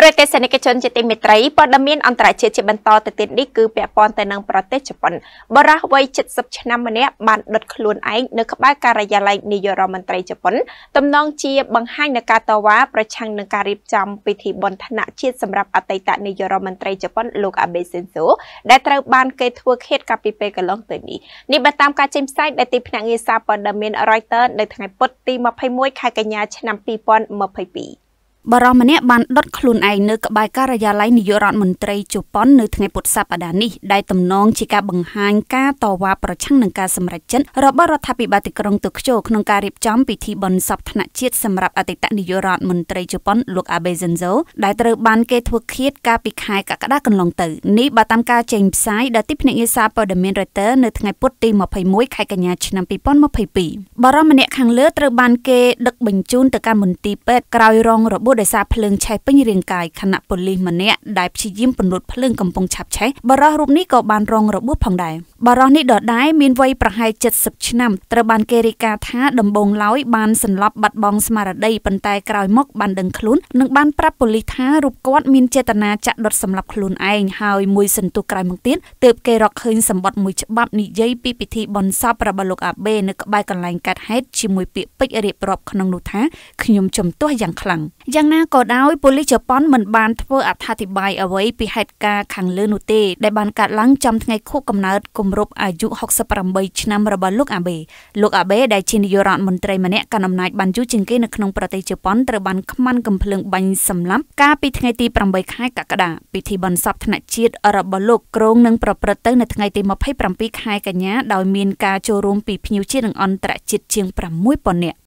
ទូរគមនាគជនជាទីមេត្រីព័ត៌មានអន្តរជាតិជាបន្តទៅទៀតនេះគឺពាក់ព័ន្ធទៅនឹងប្រទេសជប៉ុនបរិះវ័យ70ឆ្នាំម្នាក់បានដុតខ្លួនឯងនៅក្បែរការិយាល័យនាយករដ្ឋមន្ត្រីជប៉ុនតំណងជាបង្ហាញនៅការតវ៉ាប្រឆាំងនឹងការរៀបចំពិធីបុណ្យថ្នាក់ជាតិសម្រាប់អតីតនាយករដ្ឋមន្ត្រីជប៉ុនលោកអាបេសិនសូដែលត្រូវបានគេធ្វើឃាតកាលពីពេលកន្លងទៅនេះនេះបើតាមការចេញផ្សាយដែលទីភ្នាក់ងារសារព័ត៌មាន Reuters នៅថ្ងៃពុធទី21ខែកញ្ញាឆ្នាំ2022បរិសម្នាក់បានដុតខ្លួនឯងនៅក្បែរការិយាល័យនាយករដ្ឋមន្ត្រីជប៉ុននៅថ្ងៃពុធសប្តាហ៍នេះដែលទំនងជាការបង្ហាញការតវ៉ាប្រឆាំងនឹងការសម្រេចចិត្តរបស់រដ្ឋាភិបាលទីក្រុងតូក្យូក្នុងការរៀបចំពិធីបុណ្យសពថ្នាក់ជាតិសម្រាប់អតីតនាយករដ្ឋមន្ត្រីជប៉ុនលោក Abe Shinzo ដែលត្រូវបានគេធ្វើឃាតកាលពីខែកក្កដាកន្លងទៅនេះបើតាមការចេញផ្សាយដោយទីភ្នាក់ងារសារព័ត៌មាន Reuters នៅថ្ងៃពុធទី21ខែកញ្ញាឆ្នាំ2022បរិសម្នាក់ខាងលើត្រូវបានគេដឹកបញ្ជូនទៅកាន់មន្ទីរពេទ្យក្រោយរងរបរបួសដោយសារភ្លើងឆេះពេញរាងកាយខណៈប៉ូលីសម្នាក់ដែលព្យាយាមពន្លត់ភ្លើងកំពុងឆាប់ឆេះបារោះរូបនេះក៏បានរងរបួសផងដែរបារោះនេះដដែលមានវ័យប្រហែល70ឆ្នាំត្រូវបានគេរាយការណ៍ថា ដំបងឡើយបានសន្លប់បាត់បង់ស្មារតីប៉ុន្តែក្រោយមកបានដឹងខ្លួននិងបានប្រាប់ប៉ូលីសថារូបគាត់មានចេតនាចាក់ដុតសម្លាប់ខ្លួនឯងហើយមួយសន្ទុះក្រោយមកទៀតទើបគេរកឃើញសម្បត្តិមួយច្បាប់និយាយពីពិធីបុណ្យសពរបស់លោកអាបេនៅក្បែរកន្លែងកាត់ហេតុជាមួយពាក្យពេចន៍រៀបរាប់ក្នុងនោះថាខ្ញុំជំទាស់យ៉ាងខ្លាំងយ៉ាងណាក៏ដោយប៉ូលីសជប៉ុនមិនបានធ្វើអត្ថាធិប្បាយអ្វីពីហេតុការណ៍ខាងលើនោះទេ ដែលបានកើតឡើងចំថ្ងៃខួបកំណើតគម្រប់អាយុ68ឆ្នាំរបស់លោកអាបេលោកអាបេដែលជានាយករដ្ឋមន្ត្រីម្នាក់កាន់អំណាចបានយូរជាងគេនៅក្នុងប្រទេសជប៉ុនត្រូវបានខ្មាន់កំភ្លើងបាញ់សម្លាប់កាលពីថ្ងៃទី8ខែកក្កដាពិធីបន្សពថ្នាក់ជាតិរបស់លោកក្រុងនឹងប្រព្រឹត្តទៅនៅថ្ងៃទី27ខែកញ្ញាដោយមានការចូលរួមពីភ្ញៀវជាតិនិងអន្តរជាតិជាង6000នាក់